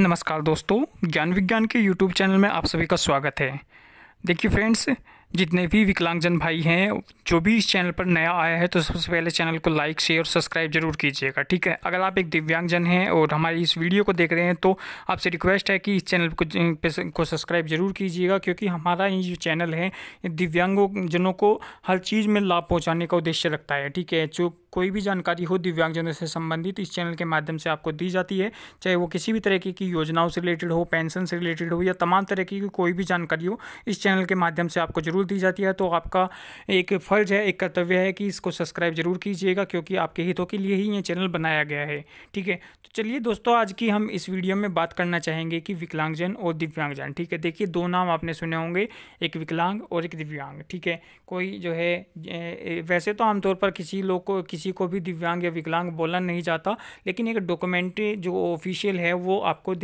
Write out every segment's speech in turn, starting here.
नमस्कार दोस्तों ज्ञान विज्ञान के यूट्यूब चैनल में आप सभी का स्वागत है देखिए फ्रेंड्स जितने भी विकलांगजन भाई हैं जो भी इस चैनल पर नया आया है तो सबसे पहले चैनल को लाइक शेयर और सब्सक्राइब जरूर कीजिएगा ठीक है अगर आप एक दिव्यांगजन हैं और हमारी इस वीडियो को देख रहे हैं तो आपसे रिक्वेस्ट है कि इस चैनल को को सब्सक्राइब जरूर कीजिएगा क्योंकि हमारा ये जो चैनल है दिव्यांगों जनों को हर चीज़ में लाभ पहुँचाने का उद्देश्य रखता है ठीक है जो कोई भी जानकारी हो दिव्यांगजनों से संबंधित इस चैनल के माध्यम से आपको दी जाती है चाहे वो किसी भी तरह की योजनाओं से रिलेटेड हो पेंशन से रिलेटेड हो या तमाम तरह की कोई भी जानकारी हो इस चैनल के माध्यम से आपको जरूर दी जाती है तो आपका एक फ़र्ज है एक कर्तव्य है कि इसको सब्सक्राइब जरूर कीजिएगा क्योंकि आपके हितों के लिए ही ये चैनल बनाया गया है ठीक है तो चलिए दोस्तों आज की हम इस वीडियो में बात करना चाहेंगे कि विकलांगजन और दिव्यांगजन ठीक है देखिए दो नाम आपने सुने होंगे एक विकलांग और एक दिव्यांग ठीक है कोई जो है वैसे तो आमतौर पर किसी लोग को किसी किसी को भी दिव्यांग या विकलांग बोला नहीं जाता लेकिन एक डॉक्यूमेंट्री जो ऑफिशियल है वो आपको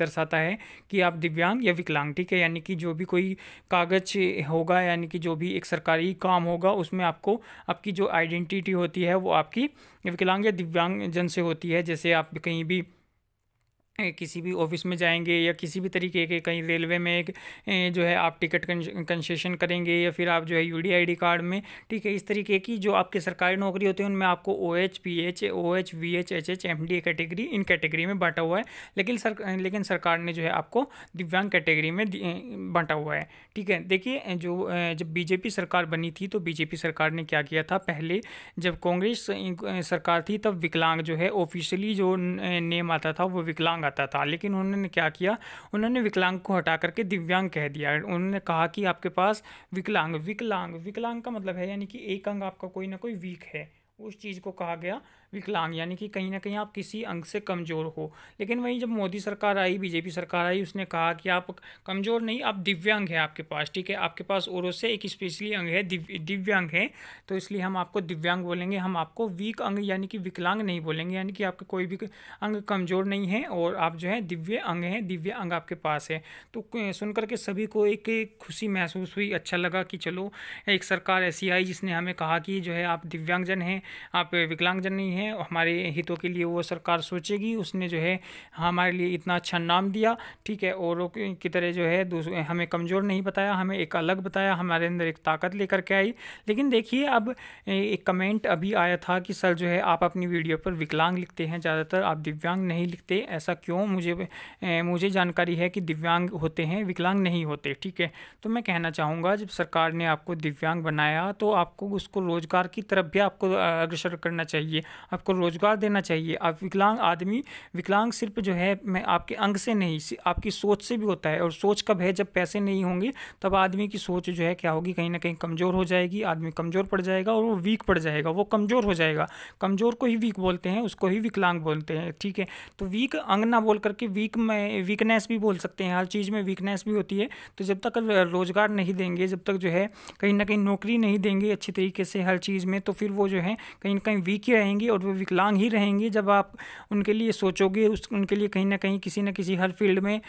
दर्शाता है कि आप दिव्यांग या विकलांग ठीक है यानी कि जो भी कोई कागज होगा यानी कि जो भी एक सरकारी काम होगा उसमें आपको आपकी जो आइडेंटिटी होती है वो आपकी विकलांग या दिव्यांग जन से होती है जैसे आप कहीं भी किसी भी ऑफिस में जाएंगे या किसी भी तरीके के कहीं रेलवे में एक जो है आप टिकट कंसेशन करेंगे या फिर आप जो है यू डी कार्ड में ठीक है इस तरीके की जो आपके सरकारी नौकरी होती है उनमें आपको O H P H O H V H H H M D category इन कैटेगरी में बांटा हुआ है लेकिन सर लेकिन सरकार ने जो है आपको दिव्यांग कैटेगरी में बांटा हुआ है ठीक है देखिए जो जब बीजेपी सरकार बनी थी तो बीजेपी सरकार ने क्या किया था पहले जब कांग्रेस सरकार थी तब विकलांग जो है ऑफिशियली जो नेम आता था वो विकलांग चाहता था लेकिन उन्होंने क्या किया उन्होंने विकलांग को हटा करके दिव्यांग कह दिया उन्होंने कहा कि आपके पास विकलांग विकलांग विकलांग का मतलब है यानी कि एक अंग आपका कोई ना कोई वीक है उस चीज़ को कहा गया विकलांग यानी कि कहीं ना कहीं आप किसी अंग से कमज़ोर हो लेकिन वहीं जब मोदी सरकार आई बीजेपी सरकार आई उसने कहा कि आप कमज़ोर नहीं आप दिव्यांग हैं आपके पास ठीक है आपके पास और से एक स्पेशली अंग है दिव्यांग है तो इसलिए हम आपको दिव्यांग बोलेंगे हम आपको वीक अंग यानी कि विकलांग नहीं बोलेंगे यानी कि आपका कोई भी अंग कमज़ोर नहीं है और आप जो है दिव्य अंग हैं दिव्य अंग आपके पास है तो सुनकर के सभी को एक खुशी महसूस हुई अच्छा लगा कि चलो एक सरकार ऐसी आई जिसने हमें कहा कि जो है आप दिव्यांगजन हैं आप विकलांगजन नहीं हैं हैं हमारे हितों के लिए वो सरकार सोचेगी उसने जो है हमारे लिए इतना अच्छा नाम दिया ठीक है और की तरह जो है हमें कमज़ोर नहीं बताया हमें एक अलग बताया हमारे अंदर एक ताकत लेकर के आई लेकिन देखिए अब एक कमेंट अभी आया था कि सर जो है आप अपनी वीडियो पर विकलांग लिखते हैं ज़्यादातर आप दिव्यांग नहीं लिखते ऐसा क्यों मुझे मुझे जानकारी है कि दिव्यांग होते हैं विकलांग नहीं होते ठीक है तो मैं कहना चाहूँगा जब सरकार ने आपको दिव्यांग बनाया तो आपको उसको रोज़गार की तरफ भी आपको अग्रसर करना चाहिए आपको रोज़गार देना चाहिए आप विकलांग आदमी विकलांग सिर्फ जो है मैं आपके अंग से नहीं आपकी सोच से भी होता है और सोच कब है जब पैसे नहीं होंगे तब आदमी की सोच जो है क्या होगी कहीं ना कहीं कमज़ोर हो जाएगी आदमी कमज़ोर पड़ जाएगा और वो वीक पड़ जाएगा वो कमज़ोर हो जाएगा कमज़ोर को ही वीक बोलते हैं उसको ही विकलांग बोलते हैं ठीक है तो वीक अंग ना बोल करके वीक में वीकनेस भी बोल सकते हैं हर चीज़ में वीकनेस भी होती है तो जब तक रोज़गार नहीं देंगे जब तक जो है कहीं ना कहीं नौकरी नहीं देंगे अच्छी तरीके से हर चीज़ में तो फिर वो जो है कहीं ना कहीं वीक ही रहेंगे और और वो विकलांग ही रहेंगे जब आप उनके लिए सोचोगे उस उनके लिए कहीं ना कहीं किसी न किसी हर फील्ड में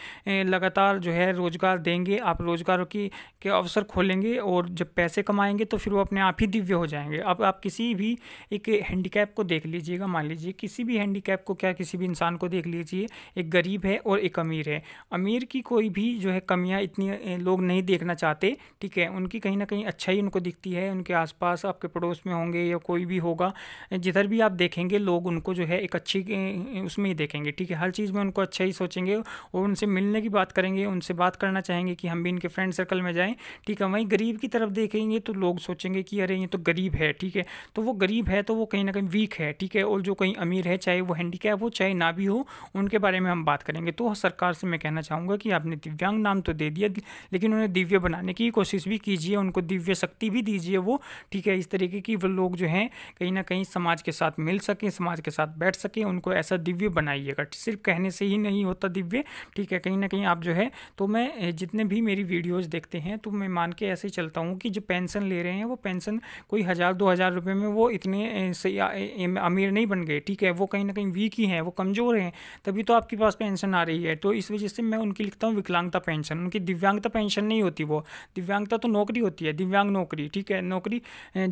लगातार जो है रोज़गार देंगे आप रोज़गारों की के अवसर खोलेंगे और जब पैसे कमाएंगे तो फिर वो अपने आप ही दिव्य हो जाएंगे अब आप किसी भी एक हैंडीकैप को देख लीजिएगा मान लीजिए किसी भी हैंडीकैप को क्या किसी भी इंसान को देख लीजिए एक गरीब है और एक अमीर है अमीर की कोई भी जो है कमियाँ इतनी लोग नहीं देखना चाहते ठीक है उनकी कहीं ना कहीं अच्छाई उनको दिखती है उनके आसपास आपके पड़ोस में होंगे या कोई भी होगा जिधर भी आप देखेंगे लोग उनको जो है एक अच्छी उसमें ही देखेंगे ठीक है हर चीज़ में उनको अच्छा ही सोचेंगे और उनसे मिलने की बात करेंगे उनसे बात करना चाहेंगे कि हम भी इनके फ्रेंड सर्कल में जाएँ ठीक है वहीं गरीब की तरफ देखेंगे तो लोग सोचेंगे कि अरे ये तो गरीब है ठीक है तो वो गरीब है तो वो कहीं ना कहीं वीक है ठीक है और जो कहीं अमीर है चाहे वो हैंडीकैप हो चाहे ना भी हो उनके बारे में हम बात करेंगे तो सरकार से मैं कहना चाहूँगा कि आपने दिव्यांग नाम तो दे दिया लेकिन उन्हें दिव्य बनाने की कोशिश भी कीजिए उनको दिव्य शक्ति भी दीजिए वो ठीक है इस तरीके की वो लोग जो हैं कहीं ना कहीं समाज के साथ मिल मिल सकें समाज के साथ बैठ सकें उनको ऐसा दिव्य बनाइएगा सिर्फ कहने से ही नहीं होता दिव्य ठीक है कहीं ना कहीं आप जो है तो मैं जितने भी मेरी वीडियोज़ देखते हैं तो मैं मान के ऐसे चलता हूँ कि जो पेंशन ले रहे हैं वो पेंशन कोई हज़ार दो हज़ार रुपये में वो इतने अमीर नहीं बन गए ठीक है वो कहीं ना कहीं वीक ही हैं वो कमज़ोर हैं तभी तो आपके पास पेंशन आ रही है तो इस वजह से मैं उनकी लिखता हूँ विकलांगता पेंशन उनकी दिव्यांगता पेंशन नहीं होती वो दिव्यांगता तो नौकरी होती है दिव्यांग नौकरी ठीक है नौकरी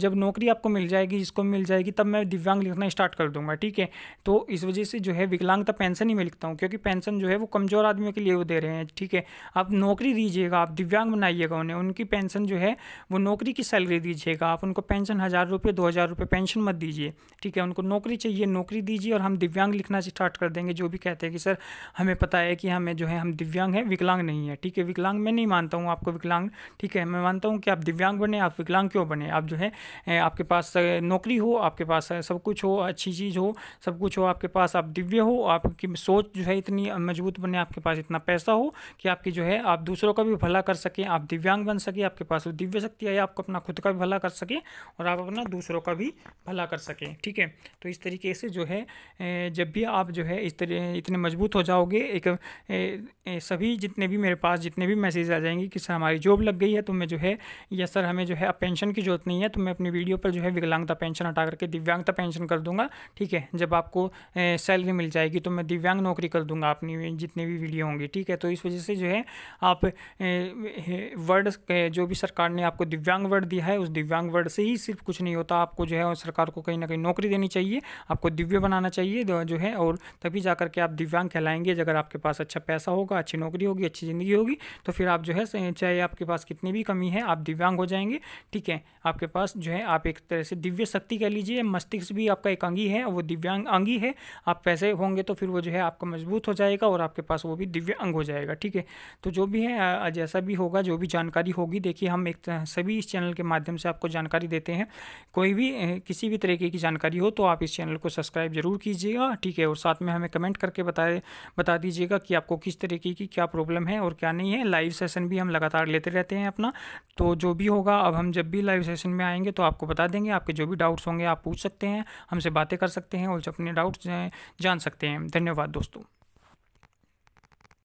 जब नौकरी आपको मिल जाएगी जिसको मिल जाएगी तब मैं दिव्यांग करना स्टार्ट कर दूंगा ठीक है तो इस वजह से जो है विकलांगता पेंशन ही मैं लिखता हूँ क्योंकि पेंशन जो है वो कमज़ोर आदमियों के लिए वो दे रहे हैं ठीक है आप नौकरी दीजिएगा आप दिव्यांग बनाइएगा उन्हें उनकी पेंशन जो है वो नौकरी की सैलरी दीजिएगा आप उनको पेंशन हज़ार रुपये दो हज़ार रुपये पेंशन मत दीजिए ठीक है उनको नौकरी चाहिए नौकरी दीजिए और हम दिव्यांग लिखना स्टार्ट कर देंगे जो भी कहते हैं कि सर हमें पता है कि हमें जो है हम दिव्यांग हैं विकलांग नहीं है ठीक है विकलांग मैं नहीं मानता हूँ आपको विकलांग ठीक है मैं मानता हूँ कि आप दिव्यांग बने आप विकलांग क्यों बने आप जो है आपके पास नौकरी हो आपके पास सब कुछ हो हो अच्छी चीज़ हो सब कुछ हो आपके पास आप दिव्य हो आपकी सोच जो है इतनी मजबूत बने आपके पास इतना पैसा हो कि आपकी जो है आप दूसरों का भी भला कर सकें आप दिव्यांग बन सकें आपके पास वो दिव्य शक्ति आए आपको अपना खुद का भी भला कर सकें और आप अपना दूसरों का भी भला कर सकें ठीक है तो इस तरीके से जो है जब भी आप जो है इस तरह इतने मजबूत हो जाओगे एक सभी जितने भी मेरे पास जितने भी मैसेज आ जाएंगे कि सर हमारी जॉब लग गई है तो मैं जो है या सर हमें जो है अब पेंशन की जरूरत नहीं है तो मैं अपनी वीडियो पर जो है विकलांगता पेंशन हटा करके दिव्यांगता पेंशन कर दूंगा ठीक है जब आपको सैलरी मिल जाएगी तो मैं दिव्यांग नौकरी कर दूंगा अपनी जितने भी वीडियो होंगे ठीक है तो इस वजह से जो है आप वर्ड जो भी सरकार ने आपको दिव्यांग वर्ड दिया है उस दिव्यांग वर्ड से ही सिर्फ कुछ नहीं होता आपको जो है सरकार को कहीं ना कहीं नौकरी देनी चाहिए आपको दिव्य बनाना चाहिए जो है और तभी जा करके आप दिव्यांग कहलाएंगे अगर आपके पास अच्छा पैसा होगा अच्छी नौकरी होगी अच्छी ज़िंदगी होगी तो फिर आप जो है चाहे आपके पास कितनी भी कमी है आप दिव्यांग हो जाएंगे ठीक है आपके पास जो है आप एक तरह से दिव्य शक्ति कह लीजिए मस्तिष्क भी आपका आपका एक अंगी है वो दिव्यांग अंगी है आप पैसे होंगे तो फिर वो जो है आपका मजबूत हो जाएगा और आपके पास वो भी अंग हो जाएगा ठीक है तो जो भी है जैसा भी होगा जो भी जानकारी होगी देखिए हम एक सभी इस चैनल के माध्यम से आपको जानकारी देते हैं कोई भी किसी भी तरीके की जानकारी हो तो आप इस चैनल को सब्सक्राइब जरूर कीजिएगा ठीक है और साथ में हमें कमेंट करके बताए बता दीजिएगा कि आपको किस तरीके की क्या प्रॉब्लम है और क्या नहीं है लाइव सेशन भी हम लगातार लेते रहते हैं अपना तो जो भी होगा अब हम जब भी लाइव सेशन में आएंगे तो आपको बता देंगे आपके जो भी डाउट्स होंगे आप पूछ सकते हैं हम हमसे बातें कर सकते हैं और अपने डाउट्स जान सकते हैं धन्यवाद दोस्तों